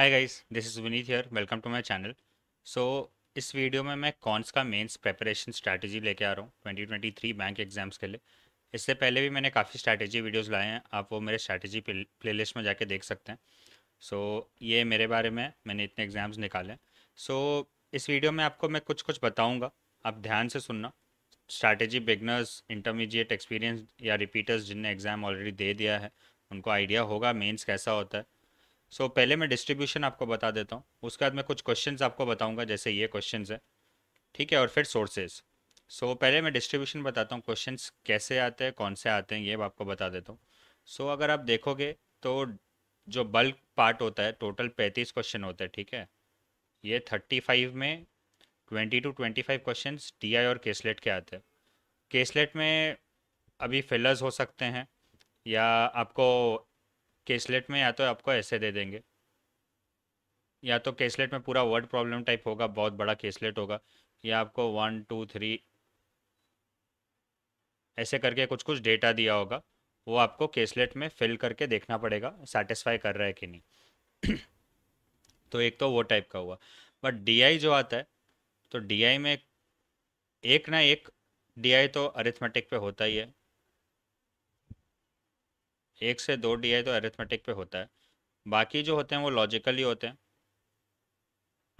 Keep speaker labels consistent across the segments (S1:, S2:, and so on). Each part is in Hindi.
S1: hi guys this is Vineet here welcome to my channel so इस वीडियो में मैं कॉन्स का मेंस प्रेपरेशन स्ट्रैटेजी लेके आ रहा हूँ 2023 बैंक एग्जाम्स के लिए इससे पहले भी मैंने काफ़ी स्ट्रैटेजी वीडियोस लाए हैं आप वो मेरे स्ट्रैटेजी प्लेलिस्ट में जाके देख सकते हैं सो so, ये मेरे बारे में मैंने इतने एग्ज़ाम्स निकाले सो so, इस वीडियो में आपको मैं कुछ कुछ बताऊँगा आप ध्यान से सुनना स्ट्रैटेजी बिगनर्स इंटरमीडिएट एक्सपीरियंस या रिपीटर्स जिनने एग्ज़ाम ऑलरेडी दे दिया है उनको आइडिया होगा मेन्स कैसा होता है सो so, पहले मैं डिस्ट्रीब्यूशन आपको बता देता हूँ उसके बाद मैं कुछ क्वेश्चन आपको बताऊँगा जैसे ये क्वेश्चन है ठीक है और फिर सोर्सेज सो so, पहले मैं डिस्ट्रीब्यूशन बताता हूँ क्वेश्चन कैसे आते हैं कौन से आते हैं ये आपको बता देता हूँ सो so, अगर आप देखोगे तो जो बल्क पार्ट होता है टोटल पैंतीस क्वेश्चन होते हैं ठीक है ये थर्टी फाइव में twenty two twenty five question टी और केसलेट के आते हैं केसलेट में अभी फिलर्स हो सकते हैं या आपको केसलेट में या तो आपको ऐसे दे देंगे या तो केसलेट में पूरा वर्ड प्रॉब्लम टाइप होगा बहुत बड़ा केसलेट होगा या आपको वन टू थ्री ऐसे करके कुछ कुछ डेटा दिया होगा वो आपको केसलेट में फिल करके देखना पड़ेगा सेटिस्फाई कर रहा है कि नहीं तो एक तो वो टाइप का हुआ बट डी जो आता है तो डी में एक ना एक डी तो अरिथमेटिक पे होता ही है एक से दो डी आई तो एरिथमेटिक पे होता है बाकी जो होते हैं वो लॉजिकली होते हैं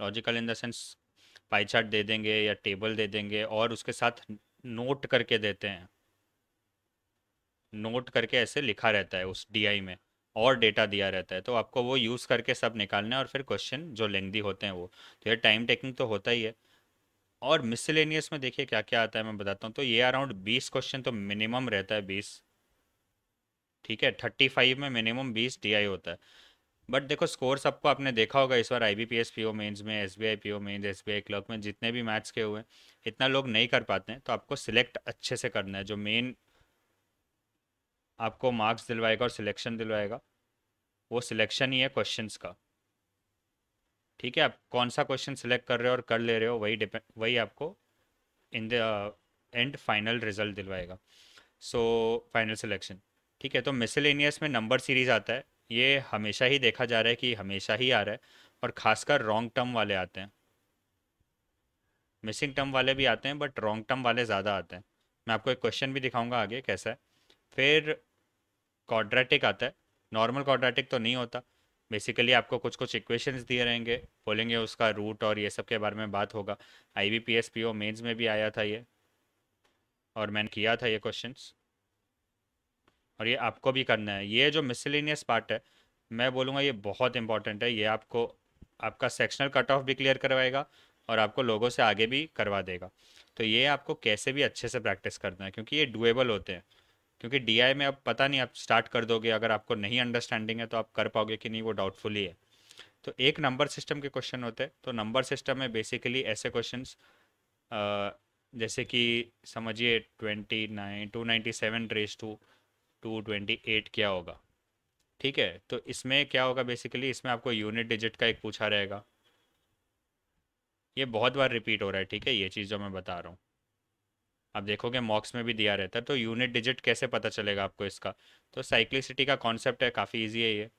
S1: logical in the sense pie chart दे देंगे या टेबल दे देंगे और उसके साथ नोट करके देते हैं नोट करके ऐसे लिखा रहता है उस डी में और डेटा दिया रहता है तो आपको वो यूज़ करके सब निकालना है और फिर क्वेश्चन जो लेंदी होते हैं वो तो ये टाइम टेकिंग तो होता ही है और मिसलेनियस में देखिए क्या क्या आता है मैं बताता हूँ तो ये अराउंड बीस क्वेश्चन तो मिनिमम रहता है बीस ठीक है थर्टी फाइव में मिनिमम बीस डी होता है बट देखो स्कोर सबको आपने देखा होगा इस बार I B P S P O mains में S B I P O mains S B I clerk में जितने भी मैथ्स के हुए इतना लोग नहीं कर पाते हैं तो आपको सिलेक्ट अच्छे से करना है जो मेन आपको मार्क्स दिलवाएगा और सिलेक्शन दिलवाएगा वो सिलेक्शन ही है क्वेश्चन का ठीक है आप कौन सा क्वेश्चन सिलेक्ट कर रहे हो और कर ले रहे हो वही डिपेंड वही आपको in the end final result दिलवाएगा सो फाइनल सिलेक्शन ठीक है तो मिसलेनियस में नंबर सीरीज आता है ये हमेशा ही देखा जा रहा है कि हमेशा ही आ रहा है और खासकर रॉन्ग टर्म वाले आते हैं मिसिंग टर्म वाले भी आते हैं बट रॉन्ग टर्म वाले ज़्यादा आते हैं मैं आपको एक क्वेश्चन भी दिखाऊंगा आगे कैसा है फिर कॉड्रेटिक आता है नॉर्मल कॉड्रेटिक तो नहीं होता बेसिकली आपको कुछ कुछ इक्वेशंस दिए रहेंगे बोलेंगे उसका रूट और ये सब के बारे में बात होगा I B P S P O mains में भी आया था ये और मैंने किया था ये क्वेश्चन और ये आपको भी करना है ये जो मिसलिनियस पार्ट है मैं बोलूँगा ये बहुत इंपॉर्टेंट है ये आपको आपका सेक्शनल कट ऑफ भी क्लियर करवाएगा और आपको लोगों से आगे भी करवा देगा तो ये आपको कैसे भी अच्छे से प्रैक्टिस करना है क्योंकि ये डुएबल होते हैं क्योंकि डी में अब पता नहीं आप स्टार्ट कर दोगे अगर आपको नहीं अंडरस्टैंडिंग है तो आप कर पाओगे कि नहीं वो डाउटफुल ही है तो एक नंबर सिस्टम के क्वेश्चन होते हैं तो नंबर सिस्टम में बेसिकली ऐसे क्वेश्चन जैसे कि समझिए twenty nine two ninety seven raise to two twenty eight क्या होगा ठीक है तो इसमें क्या होगा बेसिकली इसमें आपको यूनिट डिजिट का एक पूछा रहेगा ये बहुत बार रिपीट हो रहा है ठीक है ये चीज़ जो मैं बता रहा हूँ आप देखोगे मॉक्स में भी दिया रहता है तो यूनिट डिजिट कैसे पता चलेगा आपको इसका तो साइक्लिसिटी का कॉन्सेप्ट है काफ़ी ईजी है ये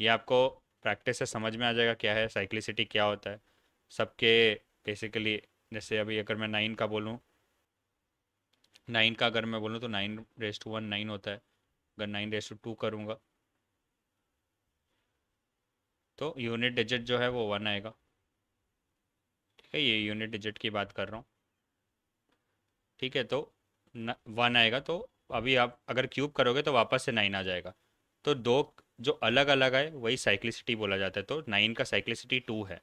S1: ये आपको प्रैक्टिस से समझ में आ जाएगा क्या है साइक्लिसिटी क्या होता है सबके बेसिकली जैसे अभी अगर मैं नाइन का बोलूँ नाइन का अगर मैं बोलूँ तो nine raise to one nine होता है अगर नाइन रेस टू टू करूँगा तो यूनिट डिजिट जो है वो वन आएगा ठीक है ये यूनिट डिजिट की बात कर रहा हूँ ठीक है तो वन आएगा तो अभी आप अगर क्यूब करोगे तो वापस से नाइन आ जाएगा तो दो जो अलग अलग है वही साइक्लिसिटी बोला जाता है तो नाइन का साइक्लिसिटी टू है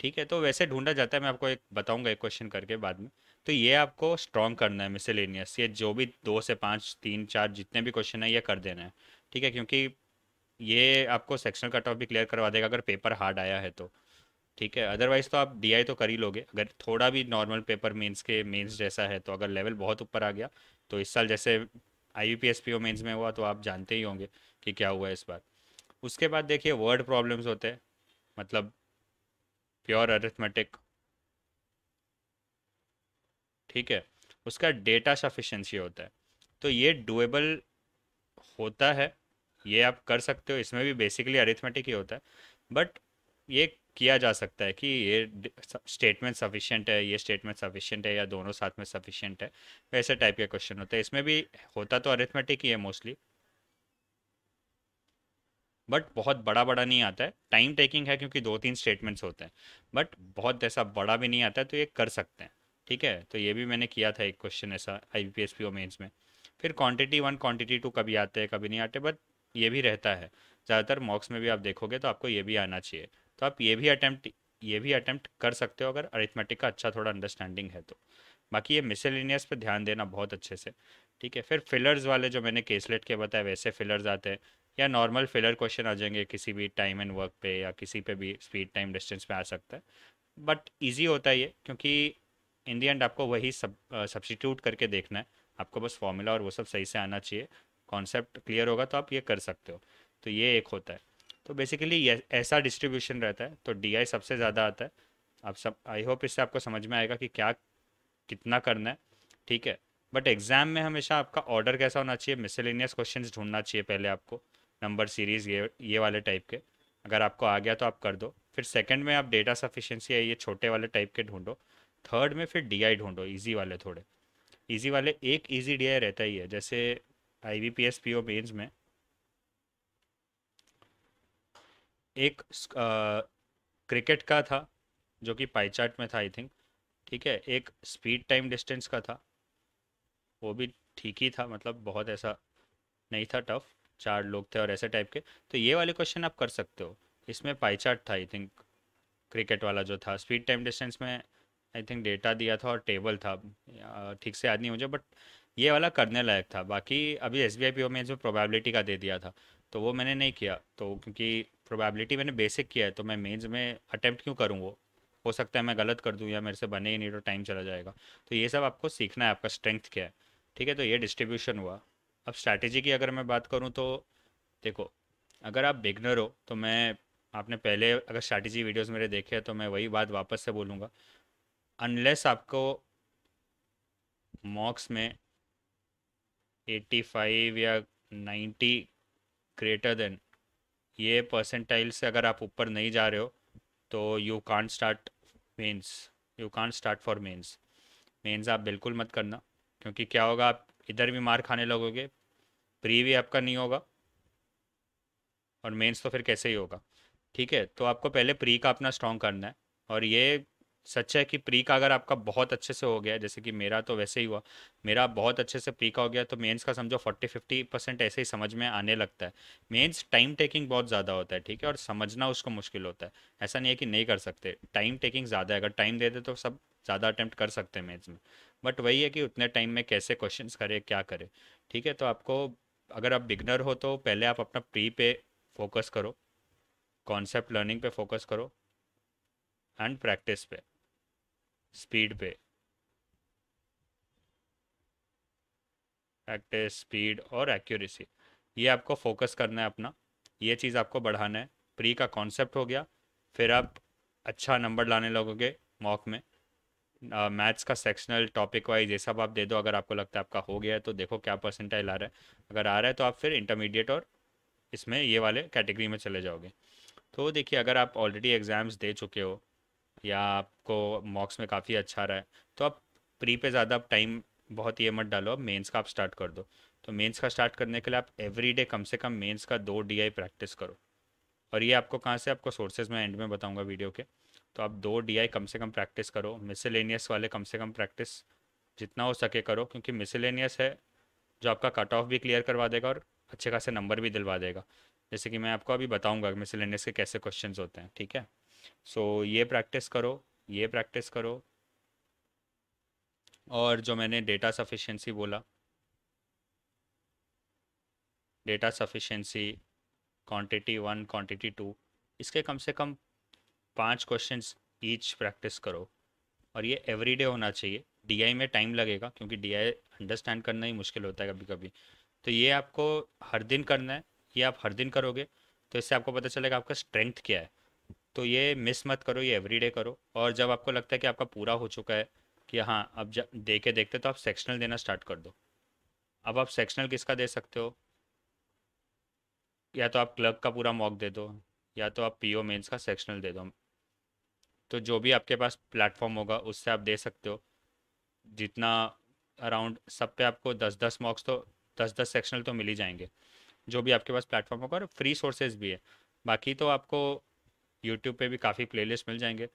S1: ठीक है तो वैसे ढूंढा जाता है मैं आपको एक बताऊंगा एक क्वेश्चन करके बाद में तो ये आपको स्ट्रॉन्ग करना है मिसेलेनियस ये जो भी दो से पाँच तीन चार जितने भी क्वेश्चन है ये कर देना है ठीक है क्योंकि ये आपको सेक्शनल कट ऑफ भी क्लियर करवा देगा अगर पेपर हार्ड आया है तो ठीक है अदरवाइज तो आप डी तो कर ही लोगे अगर थोड़ा भी नॉर्मल पेपर मेंस के मेंस जैसा है तो अगर लेवल बहुत ऊपर आ गया तो इस साल जैसे I U P S P O में हुआ तो आप जानते ही होंगे कि क्या हुआ इस बार उसके बाद देखिए वर्ड प्रॉब्लम्स होते हैं मतलब प्योर अरिथमेटिक ठीक है उसका डेटा सफिशेंसी होता है तो ये डुएबल होता है ये आप कर सकते हो इसमें भी बेसिकली अरिथमेटिक ही होता है बट ये किया जा सकता है कि ये स्टेटमेंट सफिशिएंट है ये स्टेटमेंट सफिशिएंट है या दोनों साथ में सफिशिएंट है वैसे टाइप के क्वेश्चन होते हैं इसमें भी होता तो अरिथमेटिक ही है मोस्टली बट बहुत बड़ा बड़ा नहीं आता है टाइम टेकिंग है क्योंकि दो तीन स्टेटमेंट्स होते हैं बट बहुत ऐसा बड़ा भी नहीं आता है तो ये कर सकते हैं ठीक है तो ये भी मैंने किया था एक क्वेश्चन ऐसा I B P S P O mains में फिर क्वांटिटी वन क्वांटिटी टू कभी आते हैं कभी नहीं आते बट ये भी रहता है ज़्यादातर मॉक्स में भी आप देखोगे तो आपको ये भी आना चाहिए तो आप ये भी अटैम्प्ट ये भी अटैम्प्ट कर सकते हो अगर अरिथमेटिक का अच्छा थोड़ा अंडरस्टैंडिंग है तो बाकी ये मिसेलिनियस पर ध्यान देना बहुत अच्छे से ठीक है फिर फिलर्स वाले जो मैंने केसलेट के बताए वैसे फिलर्स आते हैं या नॉर्मल फिलर क्वेश्चन आ जाएंगे किसी भी टाइम एंड वर्क पे या किसी पे भी स्पीड टाइम डिस्टेंस पे आ सकता है बट ईजी होता है ये क्योंकि इन दी एंड आपको वही सब सब्सटीट्यूट करके देखना है आपको बस फॉर्मूला और वो सब सही से आना चाहिए कॉन्सेप्ट क्लियर होगा तो आप ये कर सकते हो तो ये एक होता है तो बेसिकली ऐसा डिस्ट्रीब्यूशन रहता है तो डी सबसे ज़्यादा आता है आप सब आई होप इससे आपको समझ में आएगा कि क्या कितना करना है ठीक है बट एग्ज़ाम में हमेशा आपका ऑर्डर कैसा होना चाहिए मिसलिनियस क्वेश्चन ढूंढना चाहिए पहले आपको नंबर सीरीज़ ये ये वाले टाइप के अगर आपको आ गया तो आप कर दो फिर सेकंड में आप डेटा सफिशेंसी है ये छोटे वाले टाइप के ढूंढो थर्ड में फिर डीआई ढूंढो इजी वाले थोड़े इजी वाले एक इजी डीआई रहता ही है जैसे I V P S P O में एक क्रिकेट का था जो कि पाईचार्ट में था आई थिंक ठीक है एक स्पीड टाइम डिस्टेंस का था वो भी ठीक ही था मतलब बहुत ऐसा नहीं था टफ चार लोग थे और ऐसे टाइप के तो ये वाले क्वेश्चन आप कर सकते हो इसमें पाई चार्ट था आई थिंक क्रिकेट वाला जो था स्पीड टाइम डिस्टेंस में आई थिंक डेटा दिया था और टेबल था ठीक से याद नहीं मुझे बट ये वाला करने लायक था बाकी अभी एस बी में जो प्रोबेबिलिटी का दे दिया था तो वो मैंने नहीं किया तो क्योंकि प्रोबेबिलिटी मैंने बेसिक किया है तो मैं मेंस में अटैम्प्ट क्यों करूँ वो हो सकता है मैं गलत कर दूँ या मेरे से बने ही नहीं तो टाइम चला जाएगा तो ये सब आपको सीखना है आपका स्ट्रेंथ क्या है ठीक है तो ये डिस्ट्रीब्यूशन हुआ अब स्ट्रैटेजी की अगर मैं बात करूँ तो देखो अगर आप बिगनर हो तो मैं आपने पहले अगर स्ट्रैटेजी वीडियोस मेरे देखे तो मैं वही बात वापस से बोलूँगा अनलेस आपको मॉक्स में 85 या 90 ग्रेटर देन ये परसेंटाइल से अगर आप ऊपर नहीं जा रहे हो तो you can start mains you can start for mains mains आप बिल्कुल मत करना क्योंकि क्या होगा आप इधर भी मार खाने लगोगे प्री भी आपका नहीं होगा और मेंस तो फिर कैसे ही होगा ठीक है तो आपको पहले प्री का अपना स्ट्रॉन्ग करना है और ये सच है कि प्री का अगर आपका बहुत अच्छे से हो गया जैसे कि मेरा तो वैसे ही हुआ मेरा बहुत अच्छे से प्री का हो गया तो मेंस का समझो 40 फिफ्टी परसेंट ऐसे ही समझ में आने लगता है मेंस टाइम टेकिंग बहुत ज़्यादा होता है ठीक है और समझना उसको मुश्किल होता है ऐसा नहीं है कि नहीं कर सकते टाइम टेकिंग ज़्यादा है अगर टाइम दे दे तो सब ज़्यादा अटैम्प्ट कर सकते हैं मेन्स में बट वही है कि उतने टाइम में कैसे क्वेश्चन करे क्या करे ठीक है तो आपको अगर आप बिगनर हो तो पहले आप अपना प्री पे फोकस करो कॉन्सेप्ट लर्निंग पे फोकस करो एंड प्रैक्टिस पे स्पीड पे प्रैक्टिस स्पीड और एक्यूरेसी ये आपको फोकस करना है अपना ये चीज़ आपको बढ़ाना है प्री का कॉन्सेप्ट हो गया फिर आप अच्छा नंबर लाने लगोगे मॉक में मैथ्स का सेक्शनल टॉपिक वाइज ये सब आप दे दो अगर आपको लगता है आपका हो गया है तो देखो क्या परसेंटाइल आ रहा है अगर आ रहा है तो आप फिर इंटरमीडिएट और इसमें ये वाले कैटेगरी में चले जाओगे तो देखिए अगर आप ऑलरेडी एग्ज़ाम्स दे चुके हो या आपको मॉक्स में काफ़ी अच्छा रहा है तो आप प्री पे ज़्यादा आप टाइम बहुत ये मत डालो अब मेंस का आप स्टार्ट कर दो तो मेंस का स्टार्ट करने के लिए आप एवरीडे कम से कम मेंस का दो डी प्रैक्टिस करो और ये आपको कहाँ से आपको सोर्सेज में एंड में बताऊँगा वीडियो के तो आप दो डी कम से कम प्रैक्टिस करो मिसलेनियस वाले कम से कम प्रैक्टिस जितना हो सके करो क्योंकि मिसलेनियस है जो आपका कट ऑफ भी क्लियर करवा देगा और अच्छे खासे नंबर भी दिलवा देगा जैसे कि मैं आपको अभी बताऊंगा मिसलेनियस के कैसे क्वेश्चंस होते हैं ठीक है सो so, ये प्रैक्टिस करो ये प्रैक्टिस करो और जो मैंने डेटा सफिशेंसी बोला data sufficiency quantity one quantity two इसके कम से कम पांच क्वेश्चन ईच प्रैक्टिस करो और ये एवरीडे होना चाहिए डीआई में टाइम लगेगा क्योंकि डीआई अंडरस्टैंड करना ही मुश्किल होता है कभी कभी तो ये आपको हर दिन करना है ये आप हर दिन करोगे तो इससे आपको पता चलेगा आपका स्ट्रेंथ क्या है तो ये मिस मत करो ये एवरीडे करो और जब आपको लगता है कि आपका पूरा हो चुका है कि हाँ अब दे के देखते तो आप सेक्शनल देना स्टार्ट कर दो अब आप सेक्शनल किसका दे सकते हो या तो आप क्लर्क का पूरा मॉक दे दो या तो आप पीओ मेंस का सेक्शनल दे दो तो जो भी आपके पास प्लेटफॉर्म होगा उससे आप दे सकते हो जितना अराउंड सब पे आपको दस दस मॉक्स तो दस दस सेक्शनल तो मिल ही जाएंगे जो भी आपके पास प्लेटफॉर्म होगा और फ्री सोर्सेज भी है बाकी तो आपको यूट्यूब पे भी काफ़ी प्लेलिस्ट मिल जाएंगे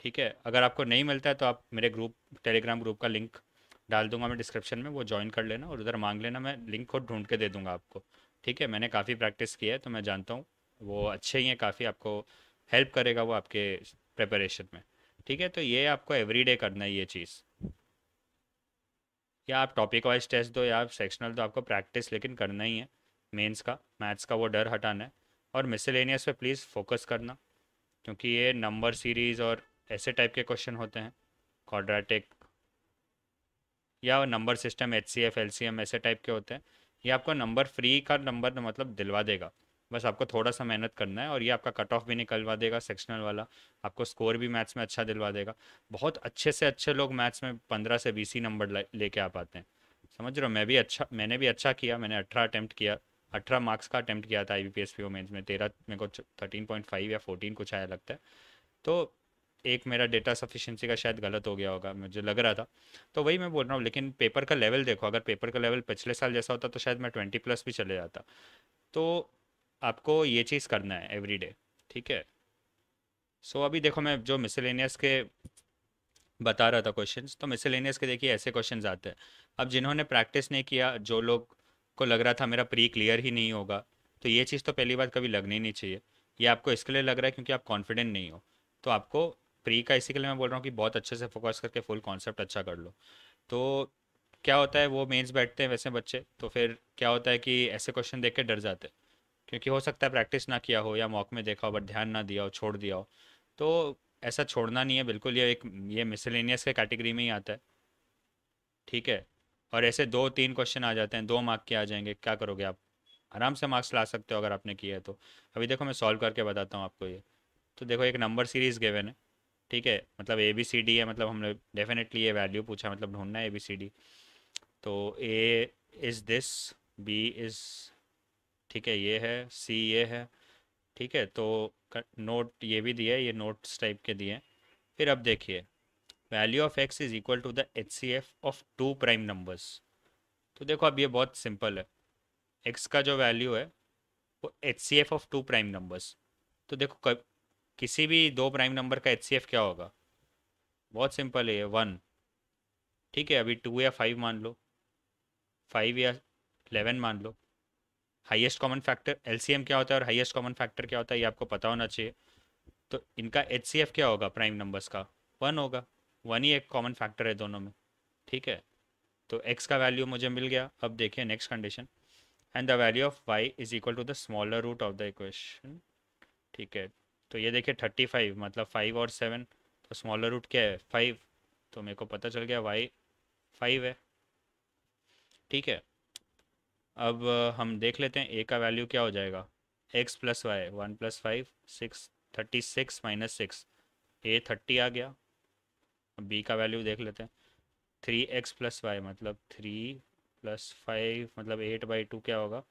S1: ठीक है अगर आपको नहीं मिलता है तो आप मेरे ग्रुप टेलीग्राम ग्रुप का लिंक डाल दूंगा मैं डिस्क्रिप्शन में वो ज्वाइन कर लेना और उधर मांग लेना मैं लिंक खुद ढूंढ के दे दूंगा आपको ठीक है मैंने काफ़ी प्रैक्टिस की है तो मैं जानता हूँ वो अच्छे ही हैं काफ़ी आपको हेल्प करेगा वो आपके प्रेपरेशन में ठीक है तो ये आपको एवरी करना है ये चीज़ या आप टॉपिक वाइज टेस्ट दो या आप सेक्शनल दो आपको प्रैक्टिस लेकिन करना ही है मेंस का मैथ्स का वो डर हटाना है और मिसलेनियस पे प्लीज़ फोकस करना क्योंकि ये नंबर सीरीज और ऐसे टाइप के क्वेश्चन होते हैं क्वाड्रेटिक या number system H C F L C M ऐसे टाइप के होते हैं ये आपको नंबर फ्री का नंबर मतलब दिलवा देगा बस आपको थोड़ा सा मेहनत करना है और ये आपका कट ऑफ भी निकलवा देगा सेक्शनल वाला आपको स्कोर भी मैथ्स में अच्छा दिलवा देगा बहुत अच्छे से अच्छे लोग मैथ्स में पंद्रह से बीस ही नंबर लेके आ पाते हैं समझ रहे हो मैं भी अच्छा मैंने भी अच्छा किया मैंने अठारह अच्छा अटैम्प्ट किया अठारह मार्क्स का अटैम्प्ट किया था I B P S P O में तेरह मेरे को थर्टीन पॉइंट फाइव या फोर्टीन कुछ आया लगता है तो एक मेरा डेटा सफिशेंसी का शायद गलत हो गया होगा मुझे लग रहा था तो वही मैं बोल रहा हूँ लेकिन पेपर का लेवल देखो अगर पेपर का लेवल पिछले साल जैसा होता तो शायद मैं ट्वेंटी प्लस भी चले जाता तो आपको ये चीज़ करना है एवरी डे ठीक है सो so, अभी देखो मैं जो मिसलेनियस के बता रहा था क्वेश्चन तो मिसलेनियस के देखिए ऐसे क्वेश्चन आते हैं अब जिन्होंने प्रैक्टिस नहीं किया जो लोग को लग रहा था मेरा प्री क्लियर ही नहीं होगा तो ये चीज़ तो पहली बार कभी लगनी नहीं चाहिए ये आपको इसके लिए लग रहा है क्योंकि आप कॉन्फिडेंट नहीं हो तो आपको प्री का इसी के लिए मैं बोल रहा हूँ कि बहुत अच्छे से फोकस करके फुल कॉन्सेप्ट अच्छा कर लो तो क्या होता है वो मेंस बैठते हैं वैसे बच्चे तो फिर क्या होता है कि ऐसे क्वेश्चन देख के डर जाते हैं क्योंकि हो सकता है प्रैक्टिस ना किया हो या मॉक में देखा हो बट ध्यान ना दिया हो छोड़ दिया हो तो ऐसा छोड़ना नहीं है बिल्कुल ये एक ये मिसलेनियस के कैटेगरी में ही आता है ठीक है और ऐसे दो तीन क्वेश्चन आ जाते हैं दो मार्क के आ जाएंगे क्या करोगे आप आराम से मार्क्स ला सकते हो अगर आपने किया है तो अभी देखो मैं सॉल्व करके बताता हूँ आपको ये तो देखो एक नंबर सीरीज गए है ठीक है मतलब ए बी सी डी है मतलब हमने डेफिनेटली ये वैल्यू पूछा मतलब ढूंढना है ए बी सी डी तो A is this B is ठीक है ये है सी ये है ठीक है तो नोट ये भी दिया है ये नोट्स टाइप के दिए हैं फिर अब देखिए value of x is equal to the H C F of two prime numbers तो देखो अब ये बहुत सिंपल है एक्स का जो वैल्यू है वो H C F of two prime numbers तो देखो कब किसी भी दो प्राइम नंबर का एच सी एफ क्या होगा बहुत सिंपल है ये वन ठीक है अभी टू या फाइव मान लो फाइव या एलेवन मान लो highest common factor L C M क्या होता है और हाईएस्ट कॉमन फैक्टर क्या होता है ये आपको पता होना चाहिए तो इनका एच सी एफ़ क्या होगा प्राइम नंबर्स का वन होगा वन ही एक कॉमन फैक्टर है दोनों में ठीक है तो एक्स का वैल्यू मुझे मिल गया अब देखिए next condition and the value of y is equal to the smaller root of the equation ठीक है तो ये देखिए थर्टी फाइव मतलब फाइव और सेवन तो स्मॉलर रूट क्या है फाइव तो मेरे को पता चल गया वाई फाइव है ठीक है अब हम देख लेते हैं ए का वैल्यू क्या हो जाएगा x plus y one plus five six thirty six minus six A thirty आ गया बी का वैल्यू देख लेते हैं थ्री एक्स प्लस वाई मतलब थ्री प्लस फाइव मतलब एट बाई टू क्या होगा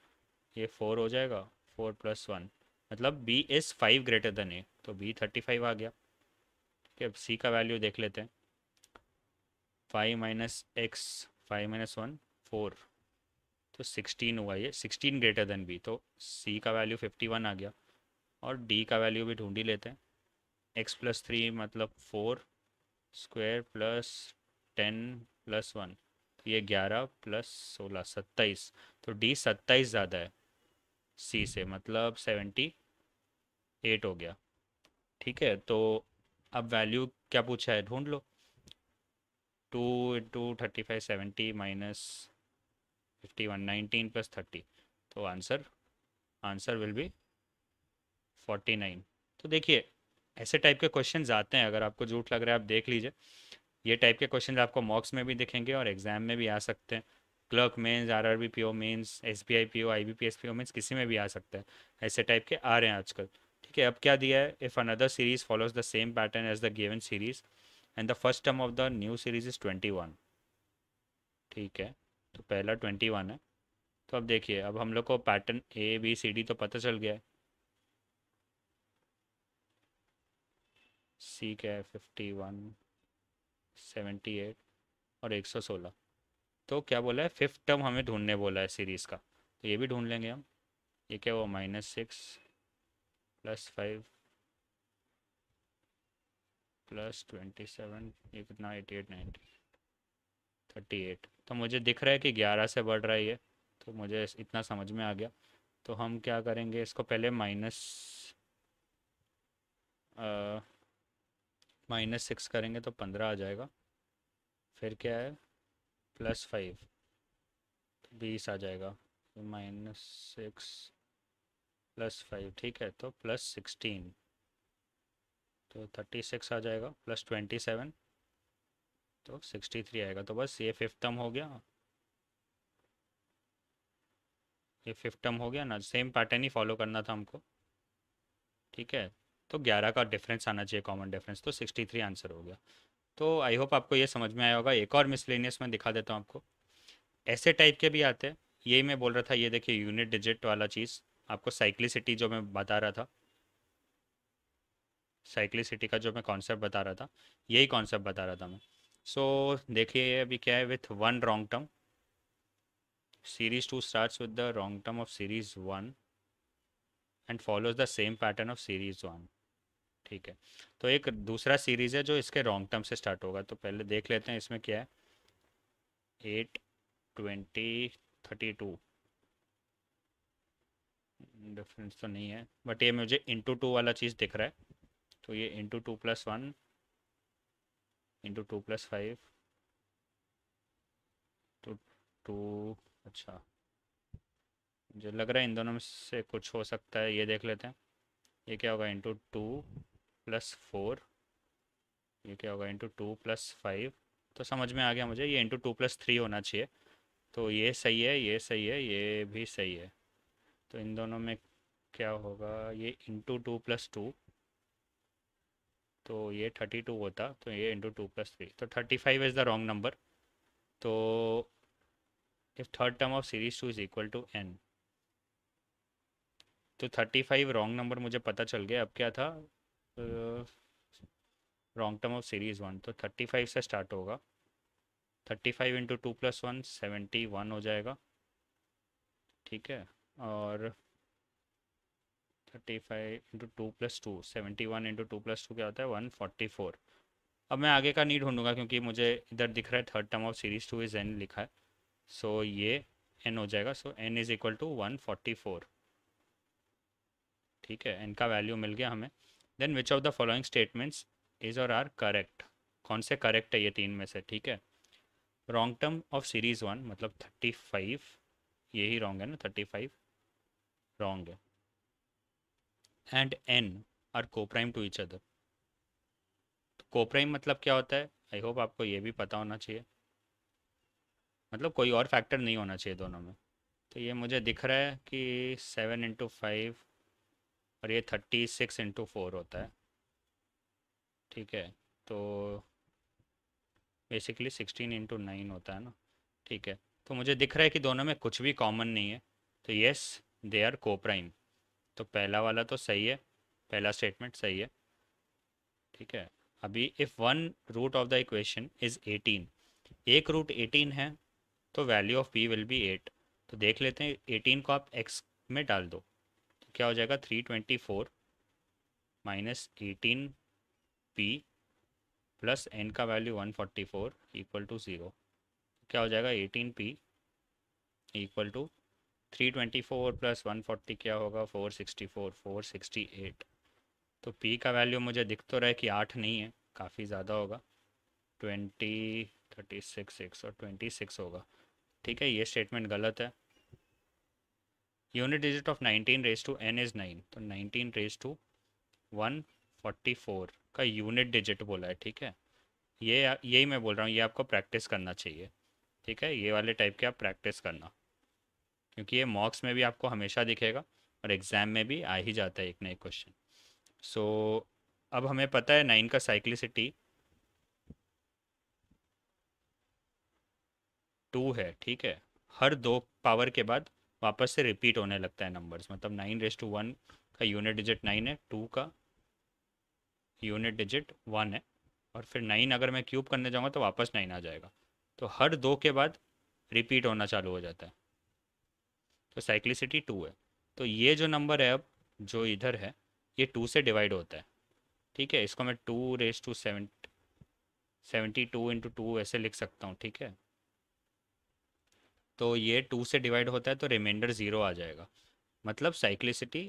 S1: ये फोर हो जाएगा फोर प्लस वन मतलब B is five greater than A तो बी थर्टी फाइव आ गया ठीक है सी का वैल्यू देख लेते हैं five minus x five minus one four तो सिक्सटीन हुआ ये सिक्सटीन ग्रेटर देन बी तो सी का वैल्यू फिफ्टी वन आ गया और डी का वैल्यू भी ढूंढी लेते हैं एक्स प्लस थ्री मतलब four square plus ten plus one ये ग्यारह प्लस सोलह सत्ताईस तो डी सत्ताईस ज़्यादा है सी से मतलब सेवेंटी एट हो गया ठीक है तो अब वैल्यू क्या पूछा है ढूंढ लो two into thirty five seventy minus fifty one nineteen plus thirty तो answer answer will be forty nine तो देखिए ऐसे टाइप के क्वेश्चन आते हैं अगर आपको झूठ लग रहा है आप देख लीजिए ये टाइप के क्वेश्चन आपको मॉक्स में भी दिखेंगे और एग्जाम में भी आ सकते हैं clerk mains R R B P O mains S B I P O I B P S P O mains किसी में भी आ सकता है ऐसे टाइप के आ रहे हैं आजकल ठीक है अब क्या दिया है if another series follows the same pattern as the given series and the first term of the new series is twenty one ठीक है तो पहला ट्वेंटी वन है तो अब देखिए अब हम लोग को pattern A B C D तो पता चल गया है सी क्या है फिफ्टी वन सेवेंटी एट और एक सौ सोलह तो क्या बोला है फिफ्थ टर्म हमें ढूंढने बोला है सीरीज़ का तो ये भी ढूंढ लेंगे हम ये क्या हुआ minus six plus five plus twenty seven ये कितना eighty eight ninety thirty eight तो मुझे दिख रहा है कि ग्यारह से बढ़ रहा है ये तो मुझे इतना समझ में आ गया तो हम क्या करेंगे इसको पहले माइनस माइनस सिक्स करेंगे तो पंद्रह आ जाएगा फिर क्या है प्लस फाइव तो बीस आ जाएगा तो माइनस सिक्स प्लस फाइव ठीक है तो प्लस सिक्सटीन तो थर्टी सिक्स आ जाएगा प्लस ट्वेंटी सेवन तो सिक्सटी थ्री आएगा तो बस ये फिफ्थ टर्म हो गया ये फिफ्थ टर्म हो गया ना सेम पैटर्न ही फॉलो करना था हमको ठीक है तो 11 का डिफरेंस आना चाहिए कॉमन डिफरेंस तो 63 आंसर हो गया तो आई होप आपको ये समझ में आया होगा एक और मिसलेनियस में दिखा देता हूँ आपको ऐसे टाइप के भी आते हैं यही मैं बोल रहा था ये देखिए यूनिट डिजिट वाला चीज़ आपको साइक्लिसिटी जो मैं बता रहा था साइक्लिसिटी का जो मैं कॉन्सेप्ट बता रहा था यही कॉन्सेप्ट बता रहा था मैं सो so, देखिए अभी क्या है with one wrong term series two start with the wrong term of series one and follows the same pattern of series one ठीक है तो एक दूसरा सीरीज है जो इसके रॉन्ग टर्म से स्टार्ट होगा तो पहले देख लेते हैं इसमें क्या है eight twenty thirty two difference तो नहीं है बट ये मुझे इंटू टू वाला चीज़ दिख रहा है तो ये into two plus one into two plus five two two अच्छा मुझे लग रहा है इन दोनों में से कुछ हो सकता है ये देख लेते हैं ये क्या होगा इंटू टू प्लस फोर ये क्या होगा इंटू टू प्लस फाइव तो समझ में आ गया मुझे ये इंटू टू प्लस थ्री होना चाहिए तो ये सही है ये सही है ये भी सही है तो इन दोनों में क्या होगा ये इंटू टू प्लस टू तो ये थर्टी टू होता तो ये इंटू टू प्लस थ्री तो thirty five is the wrong number तो if third term of series two is equal to N तो थर्टी फाइव रॉन्ग नंबर मुझे पता चल गया अब क्या था wrong term of series one तो थर्टी फाइव से स्टार्ट होगा thirty five into two plus one seventy one हो जाएगा ठीक है और thirty five into two plus two seventy one into two plus two क्या होता है वन फोर्टी फोर अब मैं आगे का नीड ढूंढूंगा क्योंकि मुझे इधर दिख रहा है third term of series two is N लिखा है सो so, ये एन हो जाएगा so N is equal to one forty four ठीक है एन का वैल्यू मिल गया हमें then which of the following statements is और आर करेक्ट कौन से करेक्ट है ये तीन में से ठीक है wrong term of series one मतलब थर्टी फाइव ये ही रॉन्ग है ना थर्टी फाइव रॉन्ग है and N are coprime to each other coprime मतलब क्या होता है आई होप आपको ये भी पता होना चाहिए मतलब कोई और फैक्टर नहीं होना चाहिए दोनों में तो ये मुझे दिख रहा है कि सेवन इंटू फाइव और ये थर्टी सिक्स इंटू फोर होता है ठीक है तो बेसिकली सिक्सटीन इंटू नाइन होता है ना ठीक है तो मुझे दिख रहा है कि दोनों में कुछ भी कॉमन नहीं है तो येस दे आर कोप्राइम तो पहला वाला तो सही है पहला स्टेटमेंट सही है ठीक है अभी if one root of the equation is eighteen एक रूट एटीन है तो value of P will be eight तो देख लेते हैं एटीन को आप एक्स में डाल दो क्या हो जाएगा three twenty four minus eighteen P plus N का value one forty four equal to zero क्या हो जाएगा eighteen P equal to three twenty four plus one forty क्या होगा four sixty four four sixty eight तो पी का वैल्यू मुझे दिख तो रहा है कि आठ नहीं है काफ़ी ज़्यादा होगा ट्वेंटी थर्टी सिक्स सिक्स और ट्वेंटी सिक्स होगा ठीक है ये स्टेटमेंट गलत है unit digit of 19 raise to N is nine तो 19 रेज टू 144 का यूनिट डिजिट बोला है ठीक है ये यही मैं बोल रहा हूँ ये आपको प्रैक्टिस करना चाहिए ठीक है ये वाले टाइप के आप प्रैक्टिस करना क्योंकि ये मॉक्स में भी आपको हमेशा दिखेगा और एग्ज़ाम में भी आ ही जाता है एक ना एक क्वेश्चन सो so, अब हमें पता है नाइन का साइक्लिसिटी टू है ठीक है हर दो पावर के बाद वापस से रिपीट होने लगता है नंबर्स मतलब नाइन रेस टू वन का यूनिट डिजिट नाइन है टू का यूनिट डिजिट वन है और फिर नाइन अगर मैं क्यूब करने जाऊँगा तो वापस नाइन आ जाएगा तो हर दो के बाद रिपीट होना चालू हो जाता है तो साइक्लिसिटी टू है तो ये जो नंबर है अब जो इधर है ये टू से डिवाइड होता है ठीक है इसको मैं two raise to seven seventy two into two ऐसे लिख सकता हूँ ठीक है तो ये टू से डिवाइड होता है तो रिमाइंडर ज़ीरो आ जाएगा मतलब साइक्लिसिटी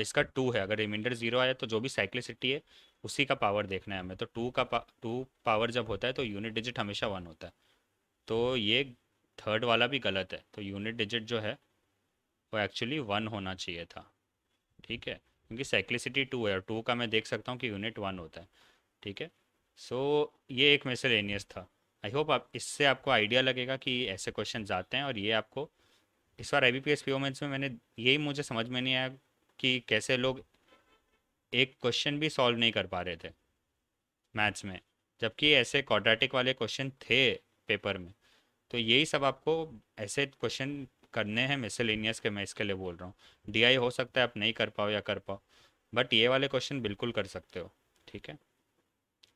S1: इसका टू है अगर रिमाइंडर ज़ीरो आया तो जो भी साइक्लिसिटी है उसी का पावर देखना है हमें तो टू का पा, टू पावर जब होता है तो यूनिट डिजिट हमेशा वन होता है तो ये थर्ड वाला भी गलत है तो यूनिट डिजिट जो है वो एक्चुअली वन होना चाहिए था ठीक है क्योंकि साइक्लिसिटी टू है और टू का मैं देख सकता हूँ कि यूनिट वन होता है ठीक है सो so, ये एक मेसेलेनियस था आई होप आप इससे आपको आइडिया लगेगा कि ऐसे क्वेश्चन आते हैं और ये आपको इस बार आई बी पी एस में मैंने यही मुझे समझ में नहीं आया कि कैसे लोग एक क्वेश्चन भी सॉल्व नहीं कर पा रहे थे मैथ्स में जबकि ऐसे क्वाड्रेटिक वाले क्वेश्चन थे पेपर में तो यही सब आपको ऐसे क्वेश्चन करने हैं मिसलिनियस के मैं इसके लिए बोल रहा हूँ डी हो सकता है आप नहीं कर पाओ या कर पाओ बट ये वाले क्वेश्चन बिल्कुल कर सकते हो ठीक है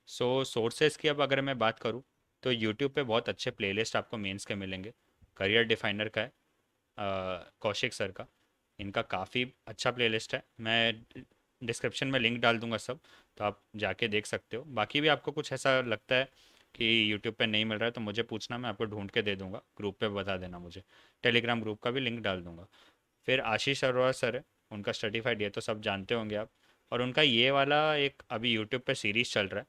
S1: सो so, सोर्सेज की अब अगर मैं बात करूँ तो यूट्यूब पे बहुत अच्छे प्लेलिस्ट आपको मेंस के मिलेंगे करियर डिफाइनर का है कौशिक सर का इनका काफ़ी अच्छा प्लेलिस्ट है मैं डिस्क्रिप्शन में लिंक डाल दूंगा सब तो आप जाके देख सकते हो बाकी भी आपको कुछ ऐसा लगता है कि यूट्यूब पे नहीं मिल रहा है तो मुझे पूछना मैं आपको ढूंढ के दे दूंगा ग्रुप पे बता देना मुझे टेलीग्राम ग्रुप का भी लिंक डाल दूंगा फिर आशीष अरोड़ा सर है उनका सर्टिफाइड ये तो सब जानते होंगे आप और उनका ये वाला एक अभी यूट्यूब पर सीरीज़ चल रहा है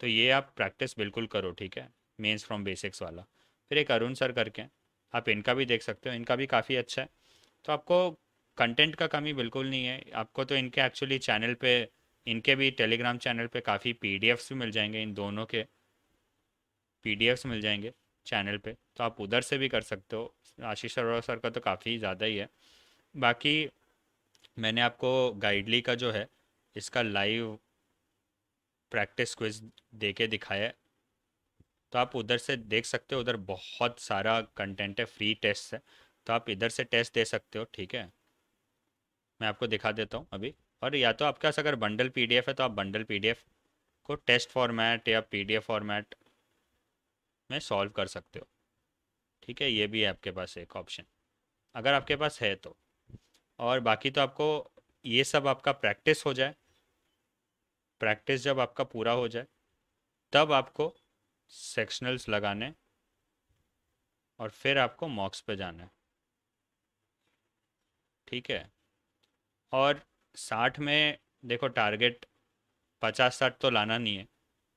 S1: तो ये आप प्रैक्टिस बिल्कुल करो ठीक है मेंस फ्रॉम बेसिक्स वाला फिर एक अरुण सर करके आप इनका भी देख सकते हो इनका भी काफ़ी अच्छा है तो आपको कंटेंट का कमी बिल्कुल नहीं है आपको तो इनके एक्चुअली चैनल पे इनके भी टेलीग्राम चैनल पे काफ़ी पी भी मिल जाएंगे इन दोनों के पी मिल जाएंगे चैनल पे तो आप उधर से भी कर सकते हो आशीष अरोड़ा सर का तो काफ़ी ज़्यादा ही है बाकी मैंने आपको गाइडली का जो है इसका लाइव प्रैक्टिस क्विज दे के दिखाया तो आप उधर से देख सकते हो उधर बहुत सारा कंटेंट है फ्री टेस्ट है तो आप इधर से टेस्ट दे सकते हो ठीक है मैं आपको दिखा देता हूँ अभी और या तो आपके पास अगर बंडल पीडीएफ है तो आप बंडल पीडीएफ को टेस्ट फॉर्मेट या पीडीएफ फॉर्मेट में सॉल्व कर सकते हो ठीक है ये भी है आपके पास एक ऑप्शन अगर आपके पास है तो और बाकी तो आपको ये सब आपका प्रैक्टिस हो जाए प्रैक्टिस जब आपका पूरा हो जाए तब आपको सेक्शनल्स लगाने और फिर आपको मॉक्स पे जाना है ठीक है और साठ में देखो टारगेट पचास साठ तो लाना नहीं है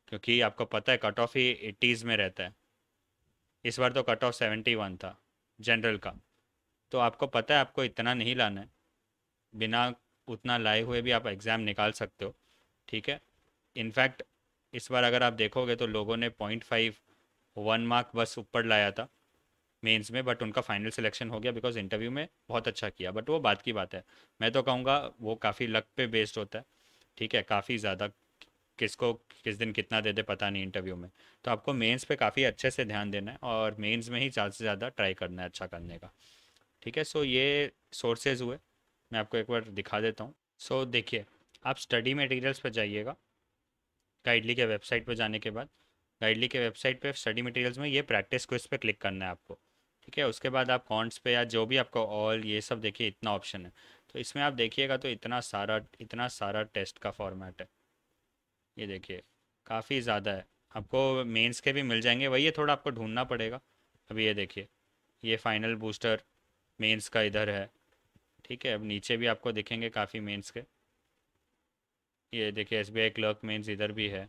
S1: क्योंकि आपको पता है कट ऑफ ही एटीज़ में रहता है इस बार तो कट ऑफ सेवेंटी वन था जनरल का तो आपको पता है आपको इतना नहीं लाना है बिना उतना लाए हुए भी आप एग्ज़ाम निकाल सकते हो ठीक है इनफैक्ट इस बार अगर आप देखोगे तो लोगों ने पॉइंट फाइव वन मार्क बस ऊपर लाया था मेंस में बट उनका फाइनल सिलेक्शन हो गया बिकॉज इंटरव्यू में बहुत अच्छा किया बट वो बात की बात है मैं तो कहूँगा वो काफ़ी लक पे बेस्ड होता है ठीक है काफ़ी ज़्यादा किसको किस दिन कितना दे दे पता नहीं इंटरव्यू में तो आपको मेंस पे काफ़ी अच्छे से ध्यान देना है और मेंस में ही ज़्यादा से ज़्यादा ट्राई करना है अच्छा करने का ठीक है सो ये सोर्सेज हुए मैं आपको एक बार दिखा देता हूँ सो देखिए आप स्टडी मटेरियल्स पर जाइएगा गाइडली के वेबसाइट पर जाने के बाद गाइडली के वेबसाइट पर स्टडी मटेरियल्स में ये प्रैक्टिस क्विज पे क्लिक करना है आपको ठीक है उसके बाद आप कॉन्ट्स पे या जो भी आपका ऑल ये सब देखिए इतना ऑप्शन है तो इसमें आप देखिएगा तो इतना सारा इतना सारा टेस्ट का फॉर्मेट है ये देखिए काफ़ी ज़्यादा है आपको मेंस के भी मिल जाएंगे वही है थोड़ा आपको ढूंढना पड़ेगा अभी ये देखिए ये फाइनल बूस्टर मेंस का इधर है ठीक है अब नीचे भी आपको दिखेंगे काफ़ी मेंस के ये देखिए S B I clerk mains इधर भी है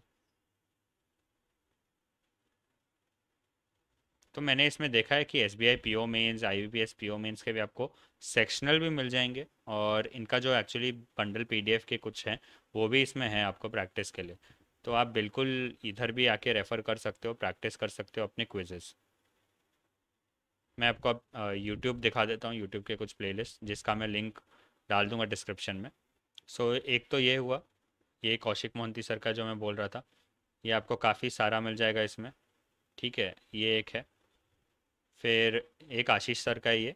S1: तो मैंने इसमें देखा है कि S B I P O mains I B P S P O mains के भी आपको सेक्शनल भी मिल जाएंगे और इनका जो actually bundle P D F के कुछ हैं वो भी इसमें हैं आपको प्रैक्टिस के लिए तो आप बिल्कुल इधर भी आके रेफ़र कर सकते हो प्रैक्टिस कर सकते हो अपने क्विजेस मैं आपको अब यूट्यूब दिखा देता हूँ यूट्यूब के कुछ प्लेलिस्ट जिसका मैं लिंक डाल दूँगा डिस्क्रिप्शन में सो so, एक तो ये हुआ ये कौशिक मोहंती सर का जो मैं बोल रहा था ये आपको काफ़ी सारा मिल जाएगा इसमें ठीक है ये एक है फिर एक आशीष सर का ये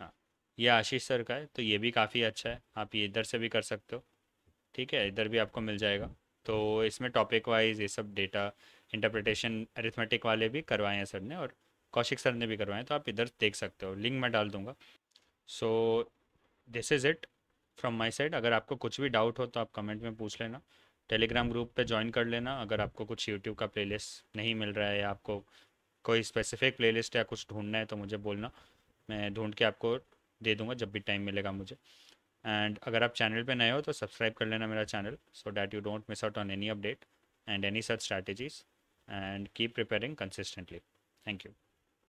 S1: हाँ ये आशीष सर का है तो ये भी काफ़ी अच्छा है आप ये इधर से भी कर सकते हो ठीक है इधर भी आपको मिल जाएगा तो इसमें टॉपिक वाइज ये सब डेटा इंटरप्रिटेशन अरिथमेटिक वाले भी करवाए हैं सर ने और कौशिक सर ने भी करवाए हैं तो आप इधर देख सकते हो लिंक मैं डाल दूंगा so this is it from my side अगर आपको कुछ भी डाउट हो तो आप कमेंट में पूछ लेना टेलीग्राम ग्रुप पे ज्वाइन कर लेना अगर आपको कुछ यूट्यूब का प्लेलिस्ट नहीं मिल रहा है या आपको कोई स्पेसिफिक प्लेलिस्ट या कुछ ढूंढना है तो मुझे बोलना मैं ढूंढ के आपको दे दूंगा जब भी टाइम मिलेगा मुझे एंड अगर आप चैनल पे नए हो तो सब्सक्राइब कर लेना मेरा channel so that you don't miss out on any update and any such strategies and keep preparing consistently thank you